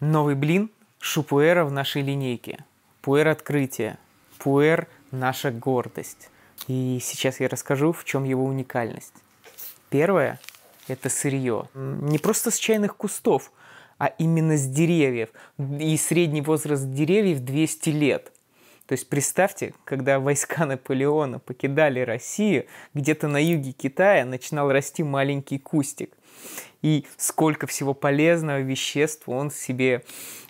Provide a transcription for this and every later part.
Новый блин шупуэра в нашей линейке. Пуэр открытие. Пуэр – наша гордость. И сейчас я расскажу, в чем его уникальность. Первое – это сырье. Не просто с чайных кустов, а именно с деревьев. И средний возраст деревьев 200 лет – то есть представьте, когда войска Наполеона покидали Россию, где-то на юге Китая начинал расти маленький кустик. И сколько всего полезного вещества он себе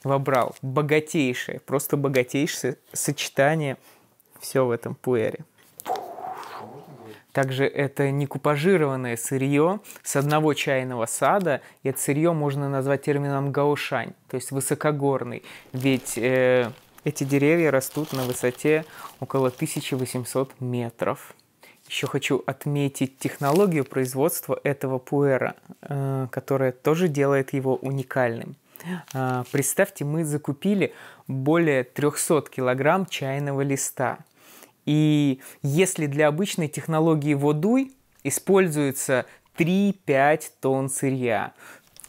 вобрал. Богатейшее, просто богатейшее сочетание все в этом пуэре. Также это не купажированное сырье с одного чайного сада. И это сырье можно назвать термином гаушань, то есть высокогорный. Ведь э, эти деревья растут на высоте около 1800 метров. Еще хочу отметить технологию производства этого пуэра, э, которая тоже делает его уникальным. Э, представьте, мы закупили более 300 килограмм чайного листа. И если для обычной технологии водуй используется 3-5 тонн сырья,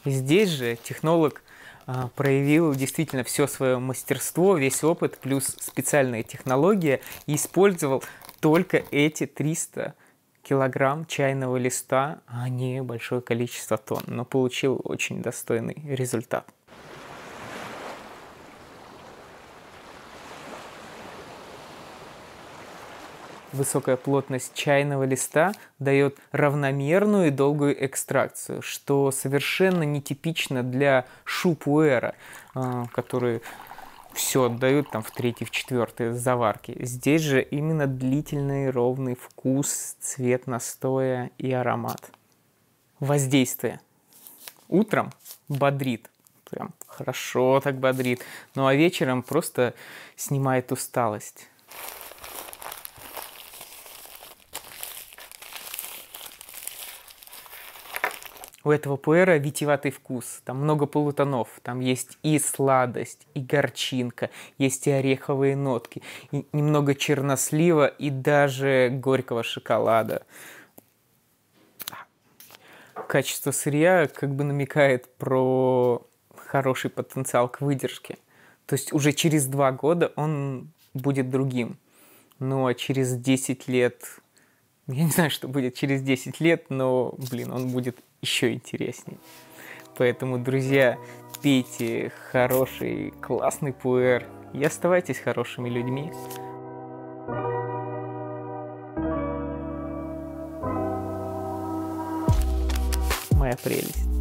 здесь же технолог а, проявил действительно все свое мастерство, весь опыт, плюс специальные технологии, и использовал только эти 300 килограмм чайного листа, а не большое количество тонн, но получил очень достойный результат. Высокая плотность чайного листа дает равномерную и долгую экстракцию, что совершенно нетипично для шупуэра, э, который все отдают там в третьей, в четвертой заварке. Здесь же именно длительный ровный вкус, цвет настоя и аромат. Воздействие. Утром бодрит, прям хорошо так бодрит, ну а вечером просто снимает усталость. у этого пуэра витиватый вкус. Там много полутонов. Там есть и сладость, и горчинка, есть и ореховые нотки, и немного чернослива, и даже горького шоколада. Качество сырья как бы намекает про хороший потенциал к выдержке. То есть уже через два года он будет другим. Ну а через 10 лет я не знаю, что будет через 10 лет, но, блин, он будет еще интереснее. Поэтому, друзья, пейте хороший, классный пуэр и оставайтесь хорошими людьми. Моя прелесть.